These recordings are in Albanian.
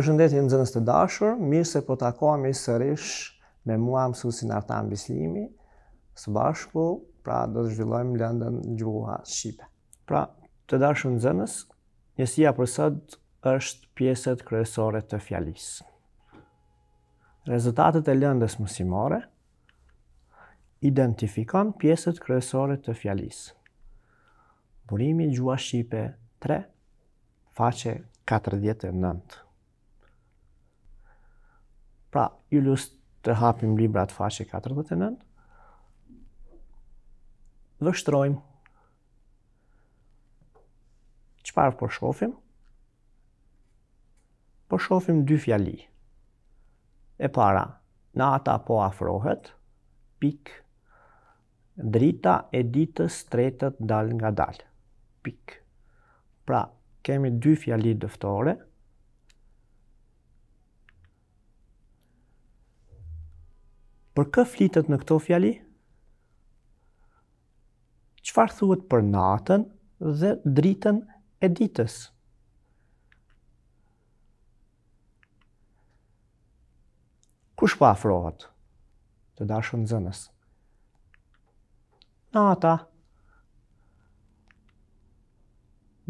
Përshëndetje nxënës të dashur, mirë se po takohemi sërish me mua mësuesin Artan Bislimi. Së bashku, pra do të zhvillojmë lëndën gjuha shqipe. Pra, të dashur nxënës, njësia për sot është pjesët kryesore të fjalisë. Rezultatet e lëndës mësimore identifikon pjesët kryesore të fjalisë. Burimi gjuha shqipe 3, faqe 49. Pra, ju të hapim libra të faqe 49, dhe shtrojmë. Qëpar për po shofim? Për po shofim dy fjali. E para, nata ata po afrohet, pik, drita e ditës tretët dal nga dal, pik. Pra, kemi dy fjali dëftore, Për kë flitet në këto fjali? Qëfar thuhet për natën dhe dritën e ditës? Kush pa po afrohet të dashën zënës? Nata.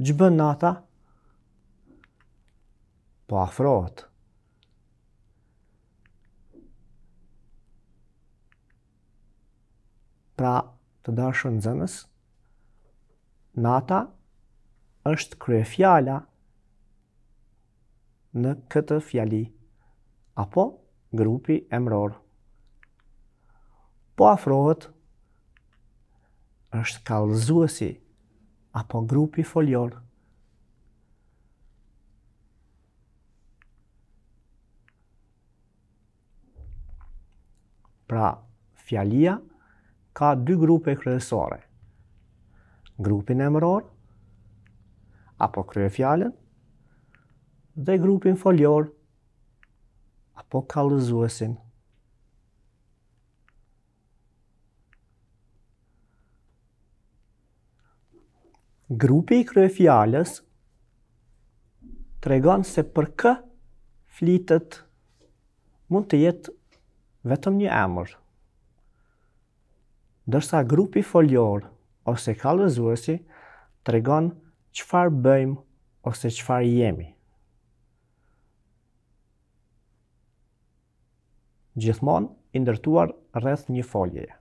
Gjëbën nata? Po afrohet. Po afrohet. Pra, të dashur nxënës, nata është kryefjala në këtë fjali, apo grupi emror. Po afrohet është kalëzuesi, apo grupi foljor. Pra, fjalia është ka dy grupe kryesore. Grupin emëror apo kryefjalën dhe grupin foljor apo kallëzuesin. Grupi i kryefjalës tregon se për kë flitet mund të jetë vetëm një emër dërsa grupi foljor ose kalëzuesi të regon qëfar bëjmë ose qëfar jemi. Gjithmon, indërtuar rreth një foljeje.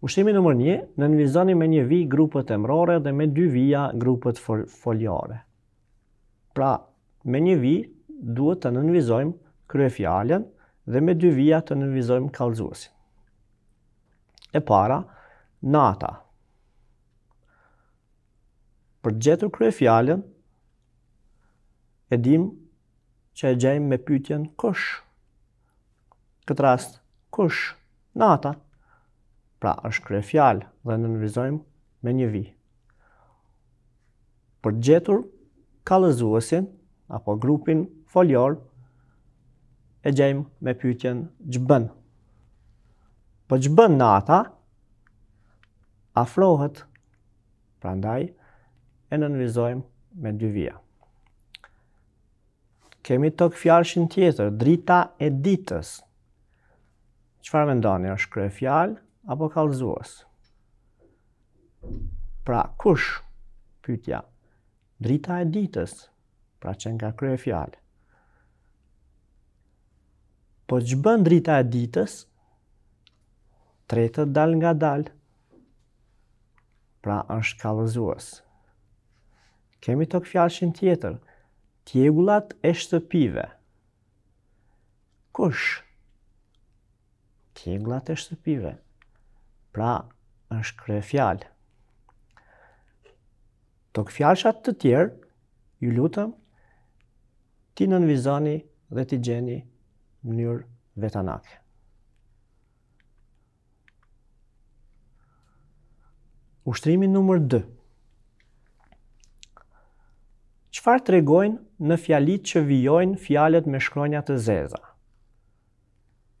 Ushtimi nëmër një, në nënvizoni me një vi grupët emrore dhe me dy vija grupët foljore. Pra, me një vi duhet të nënvizojmë krye fjallën dhe me dy vija të nënvizojmë kalzuesin. E para, nata. Për gjetur krye fjallën, e dim që e gjejmë me pytjen kush. Këtë rast, kush, nata. Pra, është krye fjallë dhe nënvizojmë me një vi. Për gjetur kalëzuesin, apo grupin foljorë, e gjejmë me pyetjen ç'bën. Po ç'bën na ata? Afrohet. Prandaj e nënvizojmë me dy vija. Kemi të këtë tjetër, drita e ditës. Çfarë mendoni, është shkruaj fjalë apo kallëzues? Pra, kush pyetja? Drita e ditës, pra që nga kryo e fjallë. Po që bën drita e ditës, tretët dal nga dal, pra është kalëzuës. Kemi të këfjarëshin tjetër, tjegullat e shtëpive. Kush? Tjegullat e shtëpive. Pra është kre fjallë. Të këfjarëshat të tjerë, ju lutëm, ti nënvizoni dhe ti gjeni mënyrë vetanake. Ushtrimi nëmër 2. Qëfar të regojnë në fjalit që vijojnë fjalet me shkronja të zeza?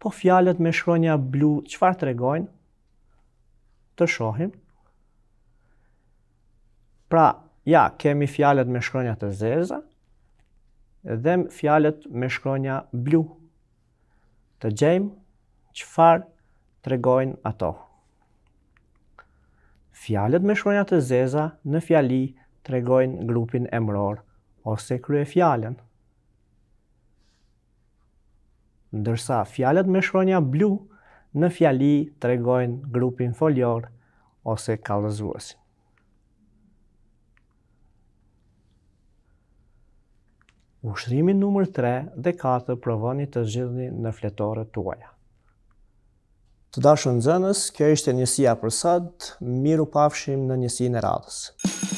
Po fjalet me shkronja blu, qëfar të regojnë? Të shohim. Pra, ja, kemi fjalet me shkronja të zeza, dhe fjalet me shkronja blu, të gjejmë qëfar të regojnë ato. Fjallet me shronja të zeza në fjalli të regojnë grupin emror, ose krye fjallën. Ndërsa, fjallet me shronja blu në fjalli të regojnë grupin foljor, ose kalëzvuesin. ushtrimi numër 3 dhe 4 provoni të zgjidhni në fletore të Të dashën zënës, kjo ishte njësia për sëtë, miru pafshim në njësi në radhës.